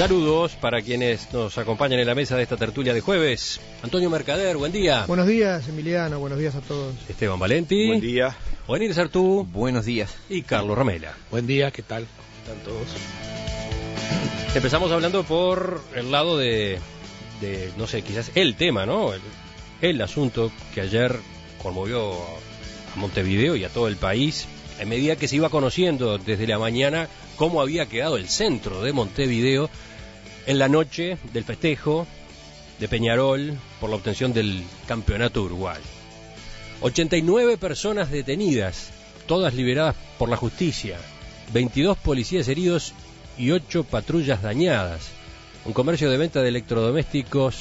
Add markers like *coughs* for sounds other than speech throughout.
Saludos para quienes nos acompañan en la mesa de esta tertulia de jueves. Antonio Mercader, buen día. Buenos días, Emiliano. Buenos días a todos. Esteban Valenti. Buen día. Juan Artú. Buenos días. Y Carlos Ramela. Buen día, ¿qué tal? ¿Cómo están todos? Empezamos hablando por el lado de, no sé, quizás el tema, ¿no? El, el asunto que ayer conmovió a Montevideo y a todo el país, en medida que se iba conociendo desde la mañana cómo había quedado el centro de Montevideo en la noche del festejo de Peñarol por la obtención del campeonato uruguay. 89 personas detenidas, todas liberadas por la justicia, 22 policías heridos y 8 patrullas dañadas, un comercio de venta de electrodomésticos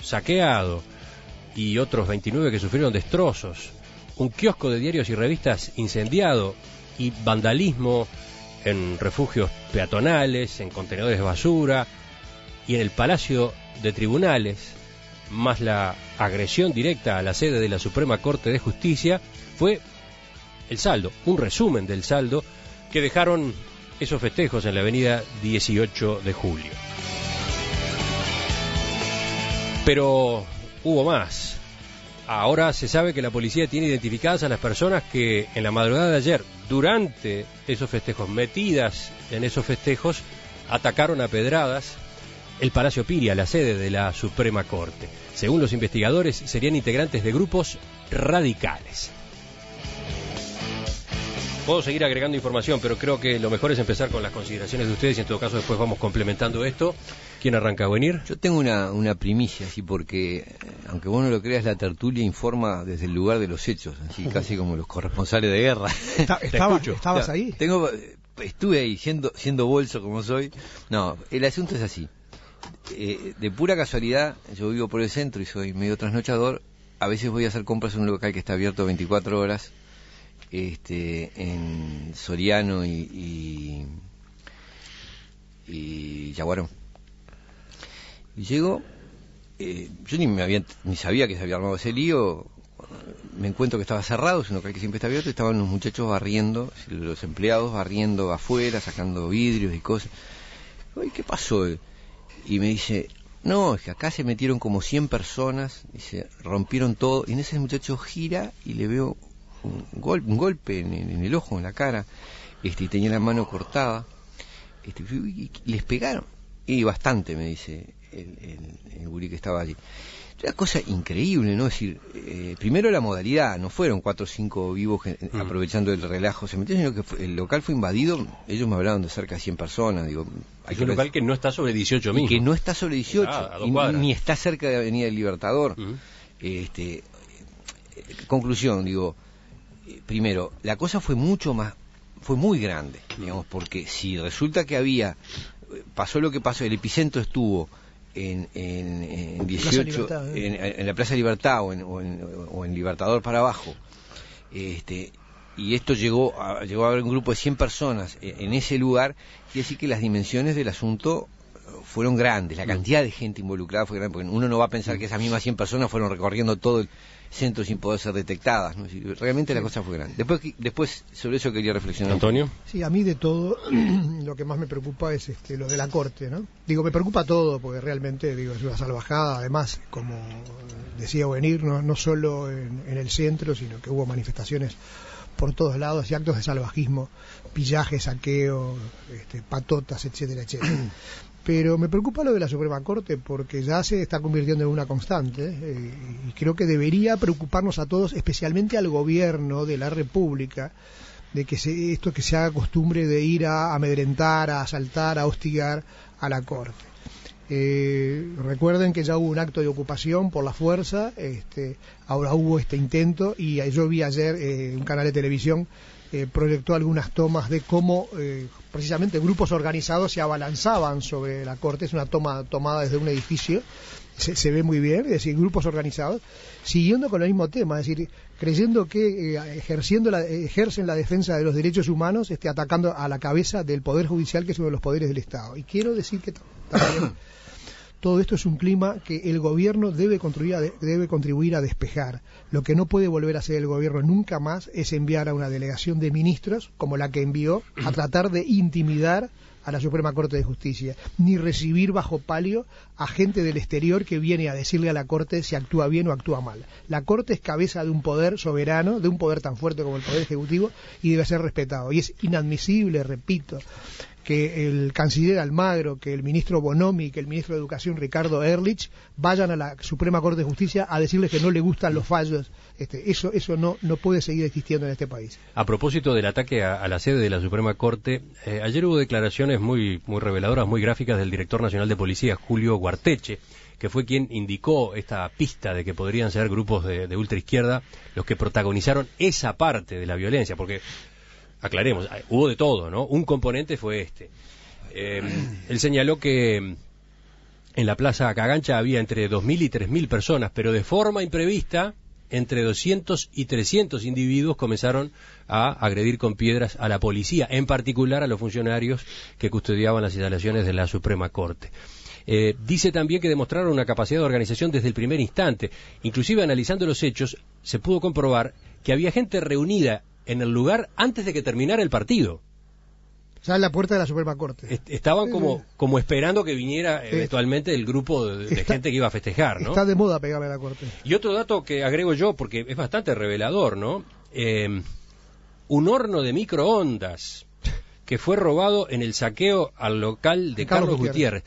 saqueado y otros 29 que sufrieron destrozos, un kiosco de diarios y revistas incendiado y vandalismo en refugios peatonales, en contenedores de basura, y en el Palacio de Tribunales, más la agresión directa a la sede de la Suprema Corte de Justicia, fue el saldo, un resumen del saldo que dejaron esos festejos en la avenida 18 de julio. Pero hubo más. Ahora se sabe que la policía tiene identificadas a las personas que en la madrugada de ayer, durante esos festejos, metidas en esos festejos, atacaron a pedradas el Palacio Piria, la sede de la Suprema Corte. Según los investigadores, serían integrantes de grupos radicales. Puedo seguir agregando información, pero creo que lo mejor es empezar con las consideraciones de ustedes y en todo caso después vamos complementando esto. ¿Quién arranca a venir? Yo tengo una, primicia, así porque, eh, aunque vos no lo creas, la tertulia informa desde el lugar de los hechos, así casi como los corresponsales de guerra. *laughs* ¿Estabas ahí? estuve ahí, siendo, siendo bolso como soy. No, el asunto es así. Eh, de pura casualidad, yo vivo por el centro y soy medio trasnochador, a veces voy a hacer compras en un local que está abierto 24 horas, este, en Soriano y, y, Yaguarón. Y llego, eh, yo ni, me había, ni sabía que se había armado ese lío, me encuentro que estaba cerrado, es un local que siempre está abierto, estaban los muchachos barriendo, los empleados barriendo afuera, sacando vidrios y cosas. Ay, ¿qué pasó? y me dice, no, es que acá se metieron como 100 personas, dice, rompieron todo, y en ese muchacho gira y le veo un, golpe en, el ojo, en la cara, este, y tenía la mano cortada, este, y les pegaron, y bastante, me dice, el, el, que estaba allí. Una cosa increíble, ¿no? Es decir, eh, primero la modalidad, no fueron cuatro o cinco vivos aprovechando el relajo, se metieron, sino que el local fue invadido, ellos me hablaron de cerca de 100 personas, digo... Hay es un local que no está sobre 18 mil. Que no está sobre 18, ah, ni está cerca de Avenida del Libertador. Este, conclusión, digo, primero, la cosa fue mucho más, fue muy grande, digamos, porque si resulta que había, eh, pasó lo que pasó, el epicentro estuvo en, ¿eh? en, en, la Plaza Libertad o en, Libertador para abajo. Este, y esto llegó a, llegó a haber un grupo de 100 personas eh, en ese lugar, y así que las dimensiones del asunto fueron grandes, la mm. cantidad de gente involucrada fue grande, porque uno no va a pensar mm. que esas mismas 100 personas fueron recorriendo todo el centro sin poder ser detectadas. Realmente la cosa fue grande. Después, después sobre eso quería reflexionar. Antonio. Sí, a mí de todo *clears throat* lo que más me preocupa es este, lo de la corte. ¿no? Digo, me preocupa todo porque realmente digo, es una salvajada. Además, como decía Venir, no, no solo en, el centro, sino que hubo manifestaciones por todos lados y actos de salvajismo, pillaje, saqueo, este, patotas, etcétera, etcétera. *clears throat* Pero me preocupa lo de la Suprema Corte porque ya se está convirtiendo en una constante eh, y creo que debería preocuparnos a todos, especialmente al gobierno de la República, de que esto que se haga costumbre de ir a amedrentar, a asaltar, a hostigar a la Corte. Eh, recuerden que ya hubo un acto de ocupación por la fuerza, este, ahora hubo este intento y yo vi ayer eh, un canal de televisión proyectó algunas tomas de cómo precisamente grupos organizados se abalanzaban sobre la corte, es una toma tomada desde un edificio, se, ve muy bien, es decir, grupos organizados, siguiendo con el mismo tema, es decir, creyendo que eh, ejerciendo la, ejercen la defensa de los derechos humanos, esté atacando a la cabeza del Poder Judicial, que es uno de los poderes del Estado. Y quiero decir que también todo esto es un clima que el gobierno debe contribuir, a, debe contribuir a despejar. Lo que no puede volver a hacer el gobierno nunca más es enviar a una delegación de ministros, como la que envió, a tratar de intimidar a la Suprema Corte de Justicia, ni recibir bajo palio a gente del exterior que viene a decirle a la Corte si actúa bien o actúa mal. La Corte es cabeza de un poder soberano, de un poder tan fuerte como el Poder Ejecutivo, y debe ser respetado. Y es inadmisible, repito, que el canciller Almagro, que el ministro Bonomi, que el ministro de Educación Ricardo Erlich vayan a la Suprema Corte de Justicia a decirles que no le gustan los fallos. Este, eso eso no, no puede seguir existiendo en este país. A propósito del ataque a, la sede de la Suprema Corte, eh, ayer hubo declaraciones muy, muy reveladoras, muy gráficas del director nacional de policía, Julio Guarteche que fue quien indicó esta pista de que podrían ser grupos de, de ultraizquierda los que protagonizaron esa parte de la violencia, porque aclaremos, ah, hubo de todo, ¿no? Un componente fue este. Eh, él señaló que mm, en la Plaza Cagancha había entre 2.000 y 3.000 personas, pero de forma imprevista, entre 200 y 300 individuos comenzaron a agredir con piedras a la policía, en particular a los funcionarios que custodiaban las instalaciones de la Suprema Corte. Eh, dice también que demostraron una capacidad de organización desde el primer instante. Inclusive analizando los hechos, se pudo comprobar que había gente reunida en el lugar antes de que terminara el partido. sea, en la puerta de la Suprema Corte. estaban como, como esperando que viniera eventualmente el grupo de, gente que iba a festejar, ¿no? Está de moda pegarle a la Corte. Y otro dato que agrego yo, porque es bastante revelador, ¿no? Eh, un horno de microondas que fue robado en el saqueo al local de Carlos, Gutiérrez.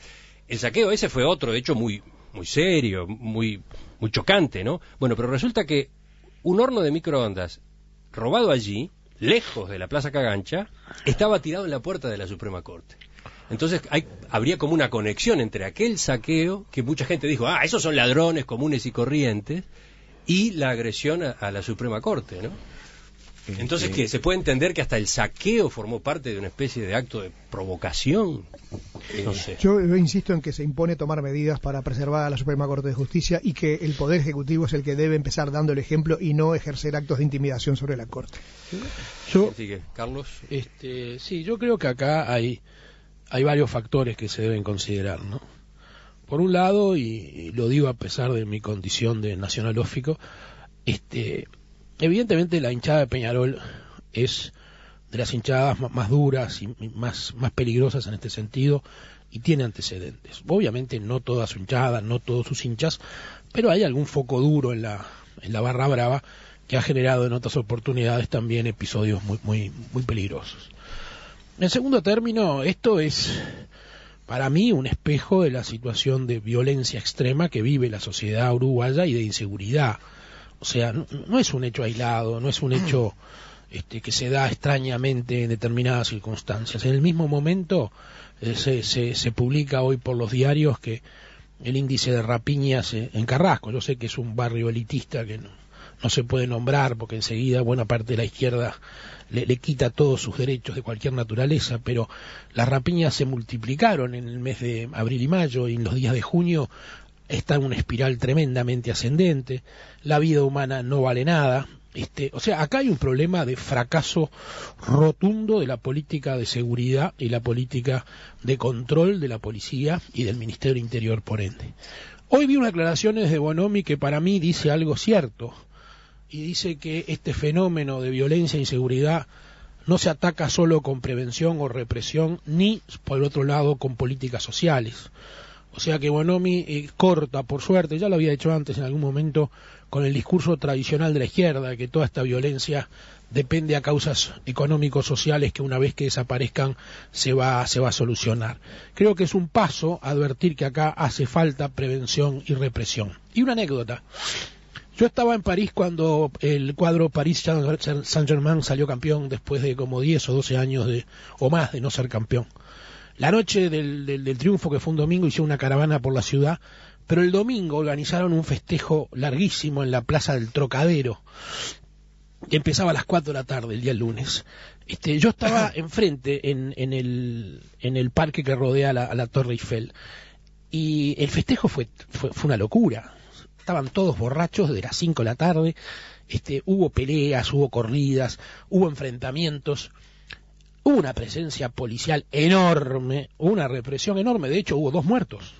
El saqueo ese fue otro, de hecho, muy, muy serio, muy, muy chocante, ¿no? Bueno, pero resulta que un horno de microondas robado allí, lejos de la Plaza Cagancha, estaba tirado en la puerta de la Suprema Corte. Entonces habría como una conexión entre aquel saqueo, que mucha gente dijo, ah, esos son ladrones comunes y corrientes, y la agresión a, a la Suprema Corte, ¿no? Este, Entonces, que ¿Se puede entender que hasta el saqueo formó parte de una especie de acto de provocación? Eh, yo insisto en que se impone tomar medidas para preservar a la Suprema Corte de Justicia y que el Poder Ejecutivo es el que debe empezar dando el ejemplo y no ejercer actos de intimidación sobre la Corte. Yo, Carlos. Este, sí, yo creo que acá hay, hay varios factores que se deben considerar, ¿no? Por un lado, y, y lo digo a pesar de mi condición de nacionalófico, este, evidentemente la hinchada de Peñarol es de las hinchadas más duras y más, peligrosas en este sentido y tiene antecedentes. Obviamente no toda su hinchada, no todos sus hinchas, pero hay algún foco duro en la, barra brava que ha generado en otras oportunidades también episodios muy, muy, muy peligrosos. En segundo término, esto es para mí un espejo de la situación de violencia extrema que vive la sociedad uruguaya y de inseguridad o sea, no, es un hecho aislado, no es un hecho *clears throat* este, que se da extrañamente en determinadas circunstancias. En el mismo momento eh, se, se, publica hoy por los diarios que el índice de rapiñas eh, en Carrasco, yo sé que es un barrio elitista que no, se puede nombrar porque enseguida buena parte de la izquierda le, quita todos sus derechos de cualquier naturaleza, pero las rapiñas se multiplicaron en el mes de abril y mayo y en los días de junio está en una espiral tremendamente ascendente, la vida humana no vale nada. Este, o sea, acá hay un problema de fracaso rotundo de la política de seguridad y la política de control de la policía y del Ministerio Interior, por ende. Hoy vi unas declaraciones de Bonomi que para mí dice algo cierto y dice que este fenómeno de violencia e inseguridad no se ataca solo con prevención o represión, ni, por otro lado, con políticas sociales. O sea que Bonomi eh, corta, por suerte, ya lo había dicho antes en algún momento, con el discurso tradicional de la izquierda, que toda esta violencia depende a causas económicos sociales que una vez que desaparezcan se va, se va a solucionar. Creo que es un paso advertir que acá hace falta prevención y represión. Y una anécdota. Yo estaba en París cuando el cuadro París Saint-Germain salió campeón después de como 10 o 12 años de, o más de no ser campeón. La noche del, triunfo, que fue un domingo, hicieron una caravana por la ciudad, pero el domingo organizaron un festejo larguísimo en la Plaza del Trocadero, que empezaba a las 4 de la tarde el día lunes. Este, yo estaba *coughs* enfrente en, el, parque que rodea a la Torre Eiffel y el festejo fue, fue, una locura. Estaban todos borrachos de las 5 de la tarde, este, hubo peleas, hubo corridas, hubo enfrentamientos una presencia policial enorme, una represión enorme, de hecho hubo dos muertos.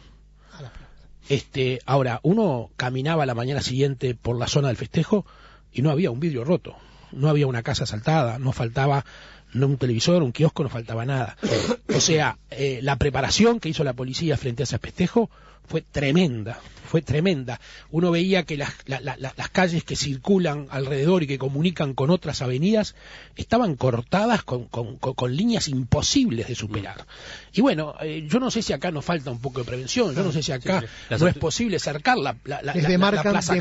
Este, ahora, uno caminaba la mañana siguiente por la zona del festejo y no había un vidrio roto, no había una casa asaltada, no faltaba un televisor, un kiosco, no faltaba nada. O sea, eh, la preparación que hizo la policía frente a ese festejo fue tremenda, fue tremenda. Uno veía que las, calles que circulan alrededor y que comunican con otras avenidas estaban cortadas con, con, líneas imposibles de superar. Mm. Y bueno, eh, yo no sé si acá nos falta un poco de prevención, yo no sé si acá no es posible cercar la, la, la, plaza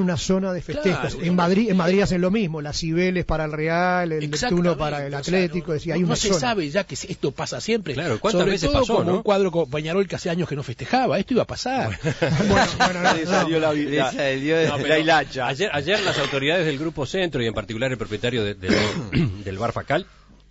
una zona de festejos. en, Madrid, en Madrid hacen lo mismo, las Cibeles para el Real, el Neptuno para el Atlético, y no, se sabe ya que esto pasa siempre. Claro, ¿cuántas veces pasó, un cuadro con Peñarol que hace años que no festejaba, esto iba pasar. Bueno, salió Ayer, las autoridades del Grupo Centro y en particular el propietario *coughs* del bar Facal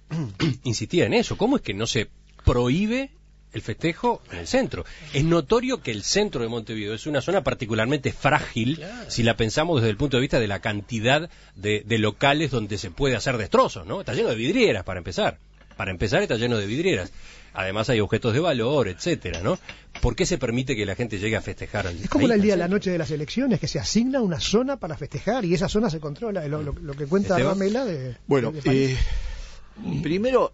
*coughs* insistía en eso. ¿Cómo es que no se prohíbe el festejo en el centro. Es notorio que el centro de Montevideo es una zona particularmente frágil si la pensamos desde el punto de vista de la cantidad de, de, locales donde se puede hacer destrozos, ¿no? Está lleno de vidrieras para empezar. Para empezar está lleno de vidrieras además hay objetos de valor, etcétera, ¿no? ¿Por qué se permite que la gente llegue a festejar? Al... Es como el día de la noche de las elecciones, que se asigna una zona para festejar y esa zona se controla, lo, que cuenta Ramela de... Bueno, eh, primero,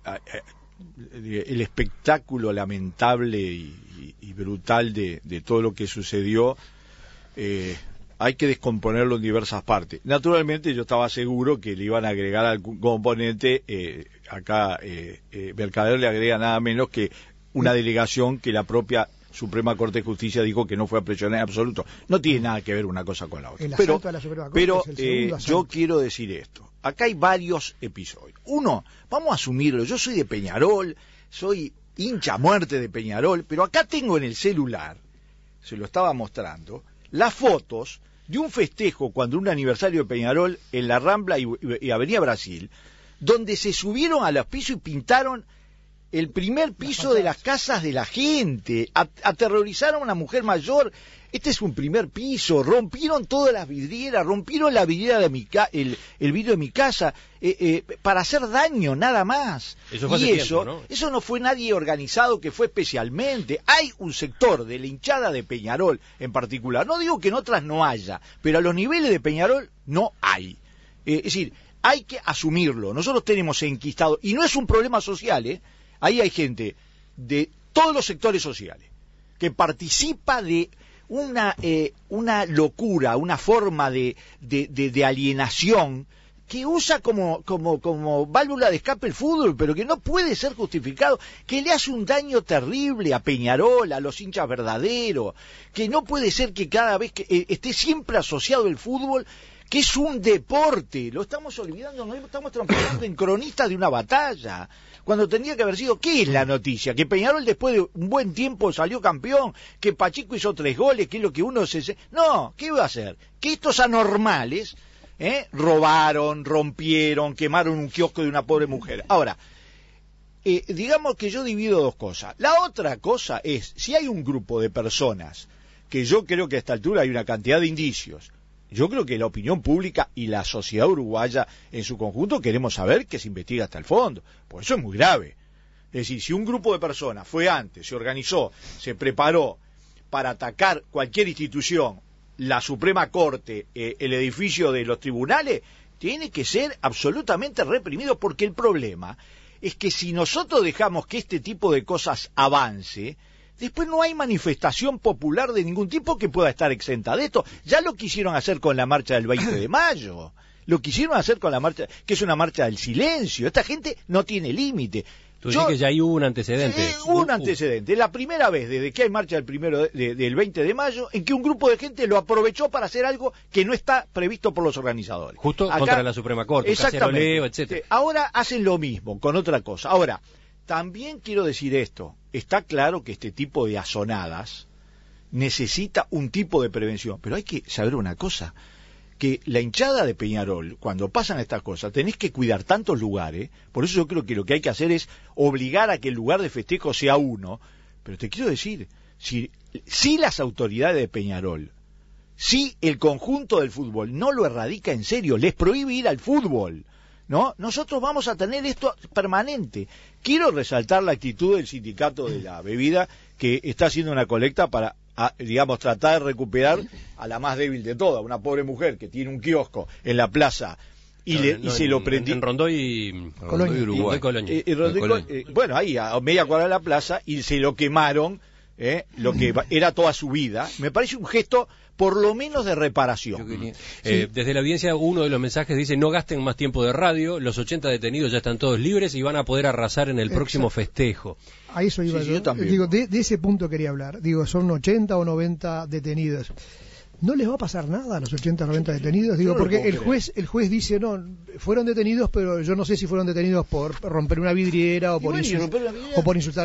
el espectáculo lamentable y, brutal de, todo lo que sucedió eh, hay que descomponerlo en diversas partes. Naturalmente yo estaba seguro que le iban a agregar algún componente, eh, acá eh, eh, Mercader le agrega nada menos que una delegación que la propia Suprema Corte de Justicia dijo que no fue presionar en absoluto. No tiene nada que ver una cosa con la otra. pero Corte pero eh, yo quiero decir esto. Acá hay varios episodios. Uno, vamos a asumirlo, yo soy de Peñarol, soy hincha muerte de Peñarol, pero acá tengo en el celular, se lo estaba mostrando, las fotos de un festejo cuando un aniversario de Peñarol en la Rambla y, Avenida Brasil, donde se subieron a los pisos y pintaron el primer piso de las casas de la gente, aterrorizaron a una mujer mayor. Este es un primer piso, rompieron todas las vidrieras, rompieron la vidriera de mi el, vidrio de mi casa eh, eh, para hacer daño nada más. Eso y eso, ¿no? fue nadie organizado que fue especialmente. Hay un sector de la hinchada de Peñarol en particular. No digo que en otras no haya, pero a los niveles de Peñarol no hay. Eh, es decir, hay que asumirlo. Nosotros tenemos enquistado, y no es un problema social, ¿eh? Ahí hay gente de todos los sectores sociales que participa de una, eh, una locura, una forma de, de, alienación que usa como, válvula de escape el fútbol, pero que no puede ser justificado, que le hace un daño terrible a Peñarol, a los hinchas verdaderos, que no puede ser que cada vez que eh, esté siempre asociado el fútbol que es un deporte, lo estamos olvidando, nos estamos transformando en cronistas de una batalla, cuando tendría que haber sido, ¿qué es la noticia? Que Peñarol después de un buen tiempo salió campeón, que Pachico hizo tres goles, que es lo que uno se... No, ¿qué iba a hacer? Que estos anormales ¿eh? robaron, rompieron, quemaron un kiosco de una pobre mujer. Ahora, eh, digamos que yo divido dos cosas. La otra cosa es, si hay un grupo de personas, que yo creo que a esta altura hay una cantidad de indicios, yo creo que la opinión pública y la sociedad uruguaya en su conjunto queremos saber que se investiga hasta el fondo, por eso es muy grave. Es decir, si un grupo de personas fue antes, se organizó, se preparó para atacar cualquier institución, la Suprema Corte, eh, el edificio de los tribunales, tiene que ser absolutamente reprimido porque el problema es que si nosotros dejamos que este tipo de cosas avance, Después no hay manifestación popular de ningún tipo que pueda estar exenta de esto. Ya lo quisieron hacer con la marcha del 20 de mayo. Lo quisieron hacer con la marcha, que es una marcha del silencio. Esta gente no tiene límite. Tú dices que ya hay un antecedente. un uh. antecedente. La primera vez desde que hay marcha del primero del 20 de mayo en que un grupo de gente lo aprovechó para hacer algo que no está previsto por los organizadores. Justo contra la Suprema Corte, exactamente, Ahora hacen lo mismo con otra cosa. Ahora, también quiero decir esto. Está claro que este tipo de azonadas necesita un tipo de prevención, pero hay que saber una cosa, que la hinchada de Peñarol, cuando pasan estas cosas, tenés que cuidar tantos lugares, por eso yo creo que lo que hay que hacer es obligar a que el lugar de festejo sea uno, pero te quiero decir, si, si las autoridades de Peñarol si el conjunto del fútbol no lo erradica en serio, les prohíbe ir al fútbol, ¿no? Nosotros vamos a tener esto permanente. Quiero resaltar la actitud del sindicato de la bebida que está haciendo una colecta para digamos, tratar de recuperar a la más débil de todas, una pobre mujer que tiene un kiosco en la plaza y, se lo prendió. Y, bueno, ahí, a media cuadra de la plaza, y se lo quemaron ¿eh? lo que era toda su vida, me parece un gesto por lo menos de reparación. Mm. Eh, desde la audiencia uno de los mensajes dice no gasten más tiempo de radio, los 80 detenidos ya están todos libres y van a poder arrasar en el próximo festejo. A eso iba yo. Digo, de, ese punto quería hablar. Digo, son 80 o 90 detenidos no les va a pasar nada a los 80 90 detenidos, digo, porque el juez el juez dice, no, fueron detenidos, pero yo no sé si fueron detenidos por romper una vidriera o, por, insultar a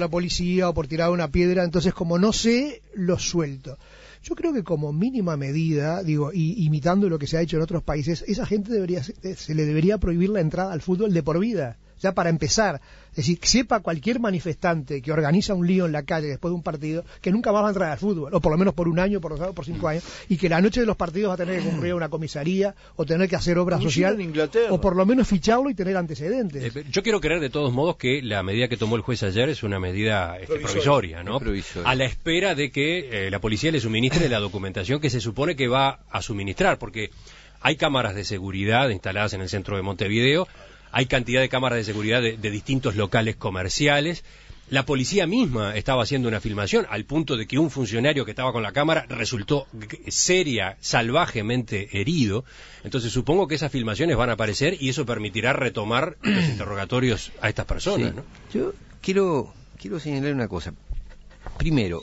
la policía o por tirar una piedra, entonces como no sé, los suelto. Yo creo que como mínima medida, digo, y, imitando lo que se ha hecho en otros países, esa gente debería se le debería prohibir la entrada al fútbol de por vida ya para empezar. Es decir, sepa cualquier manifestante que organiza un lío en la calle después de un partido que nunca va a entrar al fútbol, o por lo menos por un año, por dos años, por cinco años, y que la noche de los partidos va a tener que cumplir una comisaría o tener que hacer obra social, o por lo menos ficharlo y tener antecedentes. Eh, yo quiero creer de todos modos que la medida que tomó el juez ayer es una medida este, provisoria, ¿no? A la espera de que eh, la policía le suministre la documentación que se supone que va a suministrar, porque hay cámaras de seguridad instaladas en el centro de Montevideo hay cantidad de cámaras de seguridad de, distintos locales comerciales. La policía misma estaba haciendo una filmación al punto de que un funcionario que estaba con la cámara resultó seria, salvajemente herido. Entonces supongo que esas filmaciones van a aparecer y eso permitirá retomar los *clears throat* interrogatorios a estas personas. ¿no? Yo quiero, quiero señalar una cosa. Primero,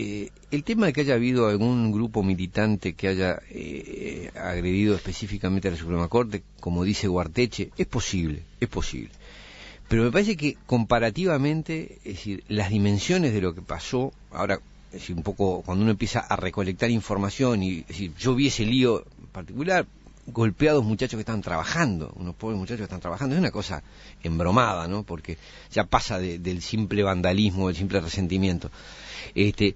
eh, el tema de que haya habido algún grupo militante que haya eh, agredido específicamente a la Suprema Corte, como dice Guarteche, es posible, es posible. Pero me parece que comparativamente, es decir, las dimensiones de lo que pasó, ahora, es un poco cuando uno empieza a recolectar información y es decir, yo vi ese lío particular, golpeados muchachos que están trabajando, unos pobres muchachos que están trabajando. Es una cosa embromada, ¿no? Porque ya pasa del simple vandalismo, del simple resentimiento. Este,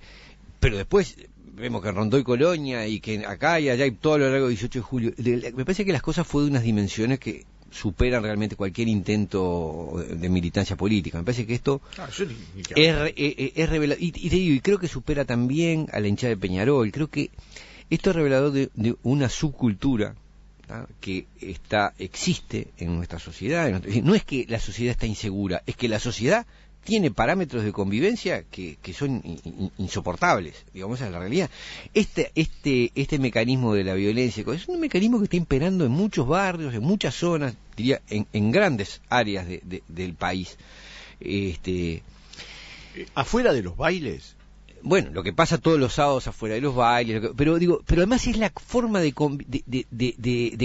pero después vemos que en Rondó y Colonia y que acá y allá y todo lo largo del 18 de julio, me parece que las cosas fueron de unas dimensiones que superan realmente cualquier intento de militancia política. Me parece que esto ah, es, eh, eh, revelador. Y, creo que supera también a la hinchada de Peñarol. Creo que esto es revelador de una subcultura ¿ah? que está, existe en nuestra sociedad. no es que la sociedad está insegura, es que la sociedad tiene parámetros de convivencia que, son insoportables, digamos, esa es la realidad. Este, este, este mecanismo de la violencia es un mecanismo que está imperando en muchos barrios, en muchas zonas, diría, en, grandes áreas del país. Este... Eh, afuera de los bailes, bueno, lo que pasa todos los sábados afuera de los bailes, pero digo, pero además es la forma de,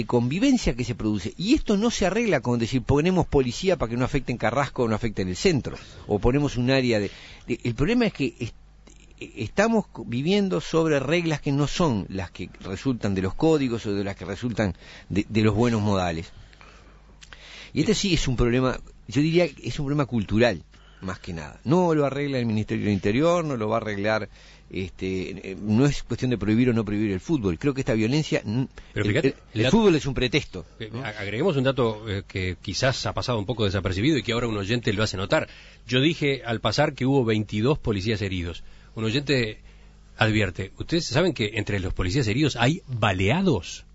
convivencia que se produce. Y esto no se arregla con decir ponemos policía para que no afecten Carrasco o no afecten el centro, o ponemos un área de... el problema es que estamos viviendo sobre reglas que no son las que resultan de los códigos o de las que resultan de los buenos modales. Y este sí es un problema, yo diría que es un problema cultural más que nada. No lo arregla el Ministerio del Interior, no lo va a arreglar. Este, eh, no es cuestión de prohibir o no prohibir el fútbol. Creo que esta violencia. Mm, el, fútbol es un pretexto. Eh, agreguemos un dato eh, que quizás ha pasado un poco desapercibido y que ahora un oyente lo hace notar. Yo dije al pasar que hubo 22 policías heridos. Un oyente advierte: ¿Ustedes saben que entre los policías heridos hay baleados?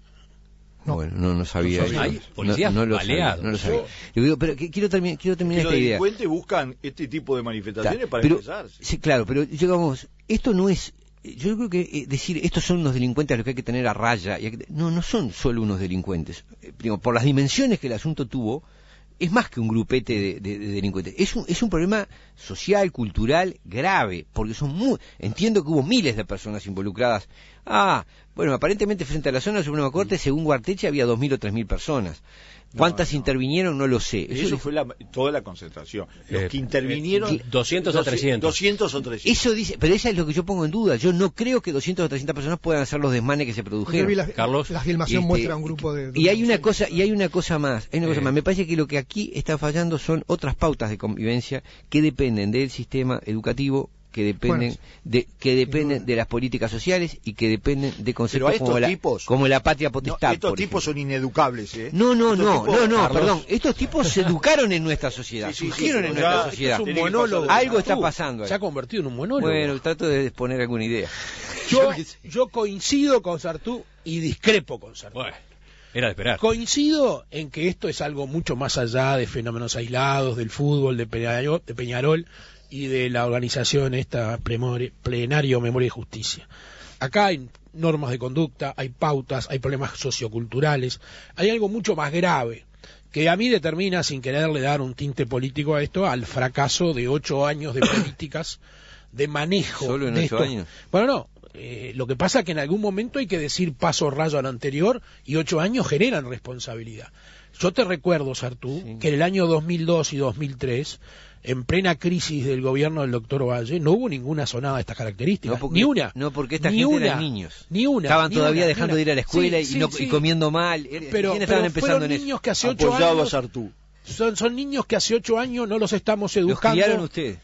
No. Bueno, no, no sabía. No, no, lo sabía, no, lo sabía, pero quiero, quiero terminar esta idea. Los buscan este tipo de manifestaciones para claro, pero digamos, esto no es yo creo que eh, decir estos son unos delincuentes a los que hay que tener a raya, no, no son solo unos delincuentes. Eh, por las dimensiones que el asunto tuvo, es más que un grupete de, delincuentes. Es un, es un problema social, cultural grave, porque son muy. Entiendo que hubo miles de personas involucradas. Ah, bueno, aparentemente frente a la zona de la Suprema Corte, mm. según Guarteche, había 2.000 o 3.000 personas. ¿Cuántas intervinieron? No lo sé. Eso, fue la, toda la concentración. Los eh, que intervinieron... 200 eh, o 300. 200 o 300. Eso dice, pero eso es lo que yo pongo en duda. Yo no creo que 200 o 300 personas puedan hacer los desmanes que se produjeron. La, Carlos. La filmación este, muestra un grupo de... Y hay una cosa, y hay una cosa más. Hay una cosa eh. más. Me parece que lo que aquí está fallando son otras pautas de convivencia que dependen del sistema educativo que dependen de que dependen de las políticas sociales y que dependen de conceptos como, la, patria potestad. estos tipos son ineducables, ¿eh? No, no, no, no, no, perdón. Estos tipos se educaron en nuestra sociedad, surgieron en nuestra sociedad. un monólogo. Algo está uh, pasando. Se ha convertido en un monólogo. Bueno, trato de exponer alguna idea. Yo, *laughs* yo coincido con Sartú y discrepo con Sartú. Era de esperar. Coincido en que esto es algo mucho más allá de fenómenos aislados, del fútbol, de Peñarol y de la organización esta plenario Memoria y Justicia. Acá hay normas de conducta, hay pautas, hay problemas socioculturales, hay algo mucho más grave que a mí determina, sin quererle dar un tinte político a esto, al fracaso de ocho años de *coughs* políticas de manejo. Solo en años. Bueno, no. Eh, lo que pasa es que en algún momento hay que decir paso rayo al anterior y ocho años generan responsabilidad. Yo te recuerdo, Sartú, que en el año 2002 y 2003 en plena crisis del gobierno del doctor Valle, no hubo ninguna sonada de estas características. ni una. No, porque ni niños. Ni una. Estaban todavía dejando de ir a la escuela y, comiendo mal. Eh, pero, estaban empezando fueron en niños que hace ocho años son, son niños que hace ocho años no los estamos educando.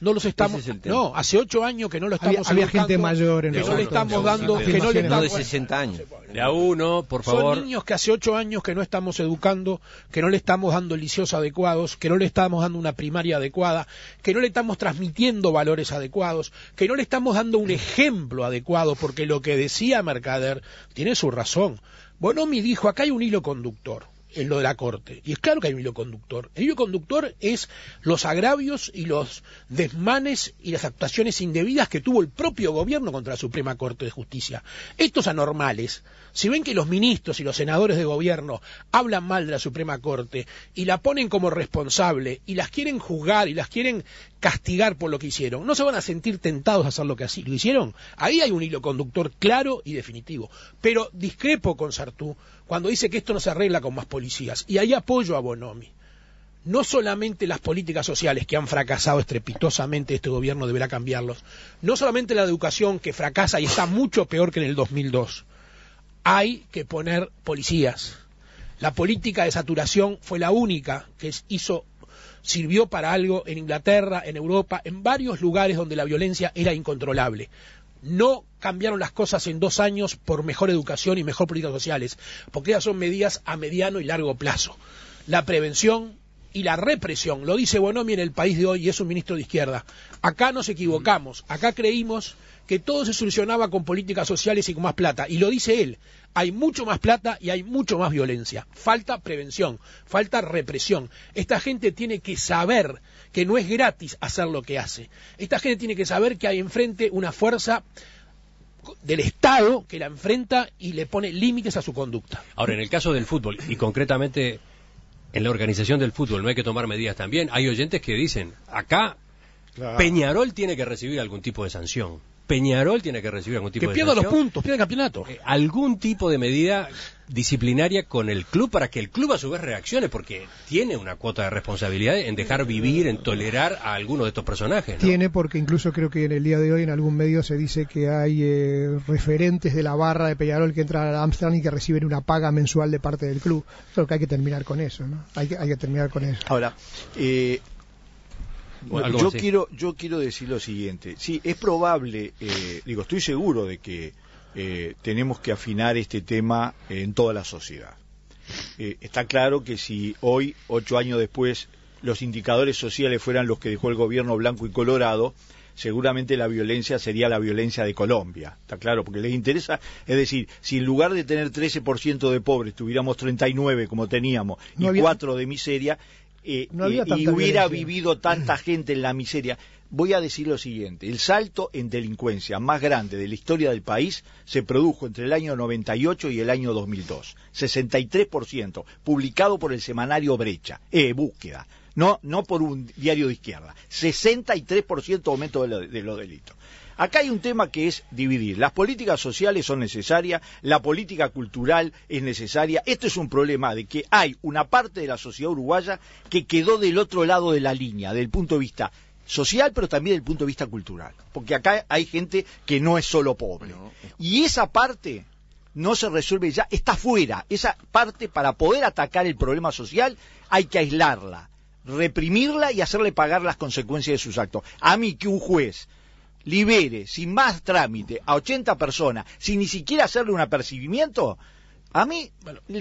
No los estamos. no, hace ocho años que no los estamos educando. gente mayor en que no le estamos dando. Que no le estamos, de 60 años. De a uno, por favor. Son niños que hace ocho años que no estamos educando, que no le estamos dando liceos adecuados, que no le estamos dando una primaria adecuada, que no le estamos transmitiendo valores adecuados, que no le estamos dando un ejemplo adecuado, porque lo que decía Mercader tiene su razón. bueno mi dijo, acá hay un hilo conductor en lo de la corte. Y es claro que hay un hilo conductor. El hilo conductor es los agravios y los desmanes y las actuaciones indebidas que tuvo el propio gobierno contra la Suprema Corte de Justicia. Estos anormales, si ven que los ministros y los senadores de gobierno hablan mal de la Suprema Corte y la ponen como responsable y las quieren juzgar y las quieren castigar por lo que hicieron, no se van a sentir tentados a hacer lo que así lo hicieron. Ahí hay un hilo conductor claro y definitivo. Pero discrepo con Sartú cuando dice que esto no se arregla con más policías. Y ahí apoyo a Bonomi. No solamente las políticas sociales que han fracasado estrepitosamente, este gobierno deberá cambiarlos. No solamente la educación que fracasa y está mucho peor que en el 2002. Hay que poner policías. La política de saturación fue la única que hizo sirvió para algo en Inglaterra, en Europa, en varios lugares donde la violencia era incontrolable. No cambiaron las cosas en dos años por mejor educación y mejor políticas sociales, porque esas son medidas a mediano y largo plazo. La prevención y la represión, lo dice Bonomi en el país de hoy y es un ministro de izquierda. Acá nos equivocamos, acá creímos que todo se solucionaba con políticas sociales y con más plata, y lo dice él hay mucho más plata y hay mucho más violencia. Falta prevención, falta represión. Esta gente tiene que saber que no es gratis hacer lo que hace. Esta gente tiene que saber que hay enfrente una fuerza del Estado que la enfrenta y le pone límites a su conducta. Ahora, en el caso del fútbol, y concretamente en la organización del fútbol, no hay que tomar medidas también. Hay oyentes que dicen, acá Peñarol tiene que recibir algún tipo de sanción. Peñarol tiene que recibir algún tipo de. Que pierda los puntos, pierda el campeonato. Eh, algún tipo de medida disciplinaria con el club para que el club a su vez reaccione, porque tiene una cuota de responsabilidad en dejar vivir, en tolerar a alguno de estos personajes. Tiene, porque incluso creo que en el día de hoy en algún medio se dice que hay eh, referentes de la barra de Peñarol que entran a Amsterdam y que reciben una paga mensual de parte del club. Creo que hay que terminar con eso, ¿no? Hay que, terminar con eso. Ahora, eh, yo quiero, yo quiero decir lo siguiente. Sí, es probable, eh, digo, estoy seguro de que eh, tenemos que afinar este tema en toda la sociedad. Eh, está claro que si hoy, ocho años después, los indicadores sociales fueran los que dejó el gobierno blanco y colorado, seguramente la violencia sería la violencia de Colombia, está claro, porque les interesa, es decir, si en lugar de tener 13% de pobres tuviéramos 39 como teníamos y cuatro 4 de miseria, eh, eh, y, hubiera vivido tanta gente en la miseria. Voy a decir lo siguiente, el salto en delincuencia más grande de la historia del país se produjo entre el año 98 y el año 2002, 63%, publicado por el semanario Brecha, eh, Búsqueda, no, no por un diario de izquierda, 63% aumento de, lo, de los delitos. Acá hay un tema que es dividir. Las políticas sociales son necesarias, la política cultural es necesaria. Esto es un problema de que hay una parte de la sociedad uruguaya que quedó del otro lado de la línea, del punto de vista social, pero también del punto de vista cultural. Porque acá hay gente que no es solo pobre. Y esa parte no se resuelve ya, está fuera. Esa parte, para poder atacar el problema social, hay que aislarla, reprimirla y hacerle pagar las consecuencias de sus actos. A mí que un juez libere sin más trámite a 80 personas, sin ni siquiera hacerle un apercibimiento, a mí,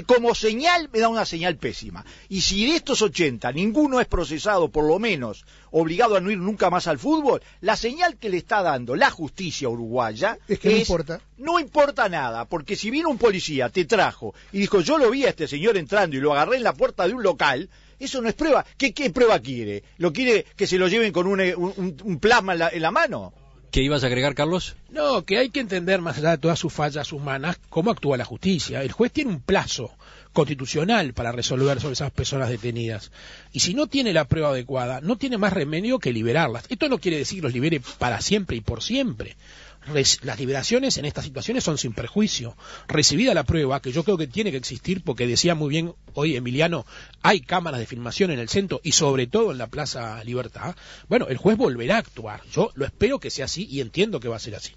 como señal, me da una señal pésima. Y si de estos 80 ninguno es procesado, por lo menos obligado a no ir nunca más al fútbol, la señal que le está dando la justicia uruguaya es que no importa. No importa nada, porque si vino un policía, te trajo y dijo, yo lo vi a este señor entrando y lo agarré en la puerta de un local, eso no es prueba. ¿Qué, prueba quiere? ¿Lo quiere que se lo lleven con un, plasma en la mano? ¿Qué ibas a agregar, Carlos? No, que hay que entender, más allá de todas sus fallas humanas, cómo actúa la justicia. El juez tiene un plazo constitucional para resolver sobre esas personas detenidas. Y si no tiene la prueba adecuada, no tiene más remedio que liberarlas. Esto no quiere decir que los libere para siempre y por siempre las liberaciones en estas situaciones son sin perjuicio. Recibida la prueba, que yo creo que tiene que existir, porque decía muy bien hoy Emiliano, hay cámaras de filmación en el centro y sobre todo en la Plaza Libertad, bueno, el juez volverá a actuar. Yo lo espero que sea así y entiendo que va a ser así.